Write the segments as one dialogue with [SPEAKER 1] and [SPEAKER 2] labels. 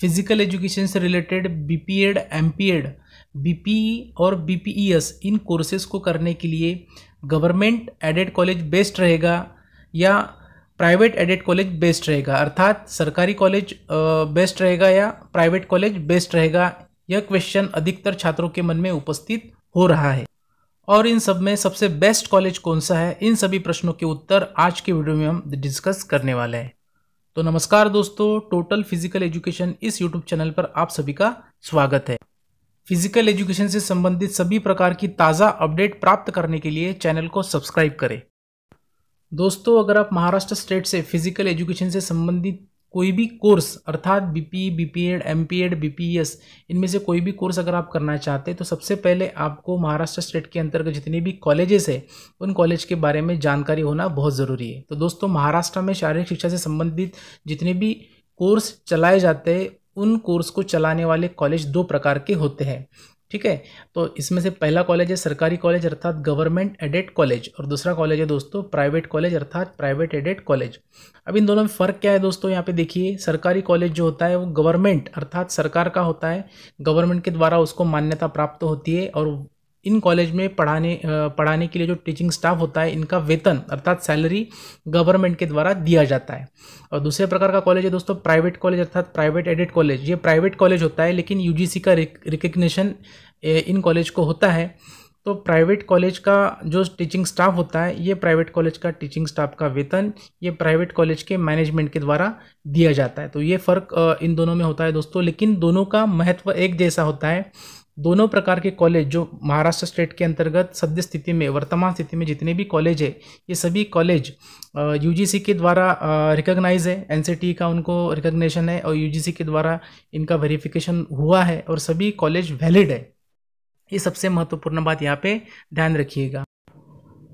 [SPEAKER 1] physical education से related B P Ed M P Ed B P और B P E S इन courses को करने के लिए गवर्नमेंट एडेड कॉलेज बेस्ट रहेगा या प्राइवेट एडेड कॉलेज बेस्ट रहेगा अर्थात सरकारी कॉलेज बेस्ट रहेगा या प्राइवेट कॉलेज बेस्ट रहेगा यह क्वेश्चन अधिकतर छात्रों के मन में उपस्थित हो रहा है और इन सब में सबसे बेस्ट कॉलेज कौन सा है इन सभी प्रश्नों के उत्तर आज के वीडियो में हम डिस्कस करने वाले हैं तो नमस्कार दोस्तों टोटल फिजिकल एजुकेशन इस यूट्यूब चैनल पर आप सभी का स्वागत है फिजिकल एजुकेशन से संबंधित सभी प्रकार की ताज़ा अपडेट प्राप्त करने के लिए चैनल को सब्सक्राइब करें दोस्तों अगर आप महाराष्ट्र स्टेट से फिजिकल एजुकेशन से संबंधित कोई भी कोर्स अर्थात B P B P Ed M P Ed B P S इनमें से कोई भी कोर्स अगर आप करना चाहते हैं तो सबसे पहले आपको महाराष्ट्र स्टेट के अंतर्गत जितने भी कॉलेजेस है उन कॉलेज के बारे में जानकारी होना बहुत ज़रूरी है तो दोस्तों महाराष्ट्र में शारीरिक शिक्षा से संबंधित जितने भी कोर्स चलाए जाते हैं उन कोर्स को चलाने वाले कॉलेज दो प्रकार के होते हैं ठीक है तो इसमें से पहला कॉलेज है सरकारी कॉलेज अर्थात गवर्नमेंट एडेड कॉलेज और दूसरा कॉलेज है दोस्तों प्राइवेट कॉलेज अर्थात प्राइवेट एडेड कॉलेज अब इन दोनों में फ़र्क क्या है दोस्तों यहाँ पे देखिए सरकारी कॉलेज जो होता है वो गवर्नमेंट अर्थात सरकार का होता है गवर्नमेंट के द्वारा उसको मान्यता प्राप्त होती है और इन कॉलेज में पढ़ाने पढ़ाने के लिए जो टीचिंग स्टाफ होता है इनका वेतन अर्थात सैलरी गवर्नमेंट के द्वारा दिया जाता है और दूसरे प्रकार का कॉलेज है दोस्तों प्राइवेट कॉलेज अर्थात प्राइवेट एडेड कॉलेज ये प्राइवेट कॉलेज होता है लेकिन यू का रिकग्निशन इन कॉलेज को होता है तो प्राइवेट कॉलेज का जो टीचिंग स्टाफ होता है ये प्राइवेट कॉलेज का टीचिंग स्टाफ का वेतन ये प्राइवेट कॉलेज के मैनेजमेंट के द्वारा दिया जाता है तो ये फ़र्क इन दोनों में होता है दोस्तों लेकिन दोनों का महत्व एक जैसा होता है दोनों प्रकार के कॉलेज जो महाराष्ट्र स्टेट के अंतर्गत सद्य स्थिति में वर्तमान स्थिति में जितने भी कॉलेज है ये सभी कॉलेज यूजीसी के द्वारा रिकॉग्नाइज है एनसीटी का उनको रिकॉग्निशन है और यूजीसी के द्वारा इनका वेरिफिकेशन हुआ है और सभी कॉलेज वैलिड है ये सबसे महत्वपूर्ण बात यहाँ पे ध्यान रखिएगा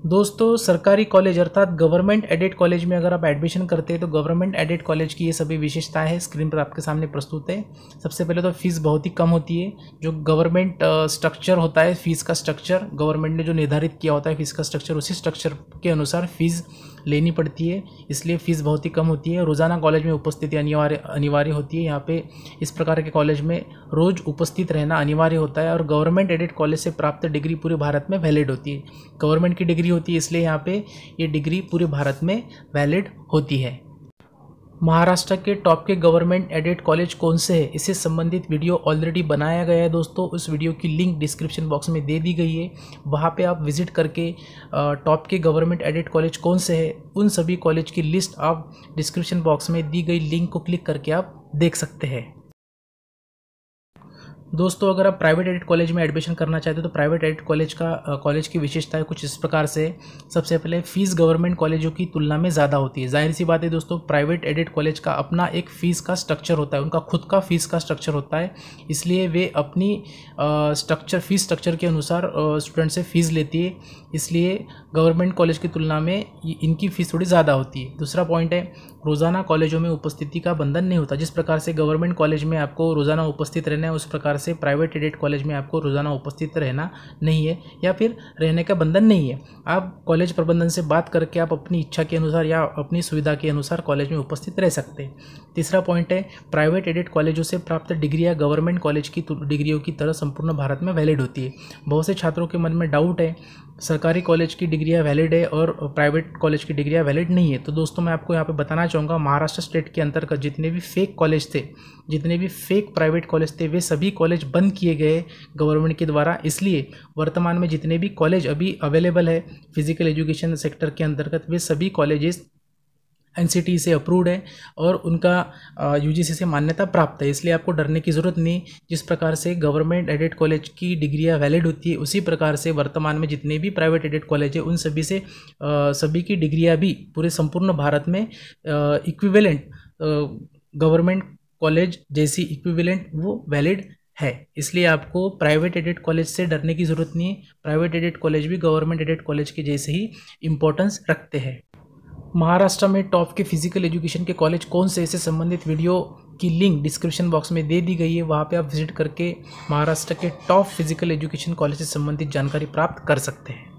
[SPEAKER 1] दोस्तों सरकारी कॉलेज अर्थात गवर्नमेंट एडेड कॉलेज में अगर आप एडमिशन करते हैं तो गवर्नमेंट एडेड कॉलेज की ये सभी विशेषताएं हैं स्क्रीन पर आपके सामने प्रस्तुत है सबसे पहले तो फ़ीस बहुत ही कम होती है जो गवर्नमेंट स्ट्रक्चर होता है फ़ीस का स्ट्रक्चर गवर्नमेंट ने जो निर्धारित किया होता है फ़ीस का स्ट्रक्चर उसी स्ट्रक्चर के अनुसार फ़ीस लेनी पड़ती है इसलिए फ़ीस बहुत ही कम होती है रोज़ाना कॉलेज में उपस्थिति अनिवार्य अनिवार्य होती है यहाँ पे इस प्रकार के कॉलेज में रोज़ उपस्थित रहना अनिवार्य होता है और गवर्नमेंट एडेड कॉलेज से प्राप्त डिग्री पूरे भारत में वैलिड होती है गवर्नमेंट की डिग्री होती है इसलिए यहाँ पे ये डिग्री पूरे भारत में वैलिड होती है महाराष्ट्र के टॉप के गवर्नमेंट एडेड कॉलेज कौन से हैं इससे संबंधित वीडियो ऑलरेडी बनाया गया है दोस्तों उस वीडियो की लिंक डिस्क्रिप्शन बॉक्स में दे दी गई है वहाँ पे आप विजिट करके टॉप के गवर्नमेंट एडेड कॉलेज कौन से हैं उन सभी कॉलेज की लिस्ट आप डिस्क्रिप्शन बॉक्स में दी गई लिंक को क्लिक करके आप देख सकते हैं दोस्तों अगर आप प्राइवेट एडिट कॉलेज में एडमिशन करना चाहते हो तो प्राइवेट एडिट कॉलेज का कॉलेज की विशेषता है कुछ इस प्रकार से सबसे पहले फ़ीस गवर्नमेंट कॉलेजों की तुलना में ज़्यादा होती है जाहिर सी बात है दोस्तों प्राइवेट एडिट कॉलेज का अपना एक फ़ीस का स्ट्रक्चर होता है उनका खुद का फ़ीस का स्ट्रक्चर होता है इसलिए वे अपनी स्ट्रक्चर फ़ीस स्ट्रक्चर के अनुसार स्टूडेंट से फ़ीस लेती है इसलिए गवर्नमेंट कॉलेज की तुलना में इनकी फ़ीस थोड़ी ज़्यादा होती है दूसरा पॉइंट है रोज़ाना कॉलेजों में उपस्थिति का बंधन नहीं होता जिस प्रकार से गवर्नमेंट कॉलेज में आपको रोज़ाना उपस्थित रहना है उस प्रकार से प्राइवेट एडेड कॉलेज में आपको रोज़ाना उपस्थित रहना नहीं है या फिर रहने का बंधन नहीं है आप कॉलेज प्रबंधन से बात करके आप अपनी इच्छा के अनुसार या अपनी सुविधा के अनुसार कॉलेज में उपस्थित रह सकते हैं तीसरा पॉइंट है प्राइवेट एडेड कॉलेजों से प्राप्त डिग्री या गवर्नमेंट कॉलेज की डिग्रियों की तरह संपूर्ण भारत में वैलिड होती है बहुत से छात्रों के मन में डाउट है सरकारी कॉलेज की डिग्रियाँ वैलिड है और प्राइवेट कॉलेज की डिग्रियाँ वैलिड नहीं है तो दोस्तों मैं आपको यहाँ पे बताना चाहूँगा महाराष्ट्र स्टेट के अंतर्गत जितने भी फेक कॉलेज थे जितने भी फेक प्राइवेट कॉलेज थे वे सभी कॉलेज कॉलेज बंद किए गए गवर्नमेंट के द्वारा इसलिए वर्तमान में जितने भी कॉलेज अभी अवेलेबल है फिजिकल एजुकेशन सेक्टर के अंतर्गत वे सभी कॉलेजेस एन e से अप्रूव्ड है और उनका यू से मान्यता प्राप्त है इसलिए आपको डरने की ज़रूरत नहीं जिस प्रकार से गवर्नमेंट एडेड कॉलेज की डिग्रियाँ वैलिड होती है उसी प्रकार से वर्तमान में जितने भी प्राइवेट एडेड कॉलेज है उन सभी से आ, सभी की डिग्रियाँ भी पूरे संपूर्ण भारत में इक्विवेलेंट गवर्नमेंट कॉलेज जैसी इक्विवेलेंट वो वैलिड है इसलिए आपको प्राइवेट एडेड कॉलेज से डरने की ज़रूरत नहीं है प्राइवेट एडेड कॉलेज भी गवर्नमेंट एडेड कॉलेज के जैसे ही इम्पोर्टेंस रखते हैं महाराष्ट्र में टॉप के फिजिकल एजुकेशन के कॉलेज कौन से ऐसे संबंधित वीडियो की लिंक डिस्क्रिप्शन बॉक्स में दे दी गई है वहाँ पे आप विजिट करके महाराष्ट्र के टॉप फिजिकल एजुकेशन कॉलेज से संबंधित जानकारी प्राप्त कर सकते हैं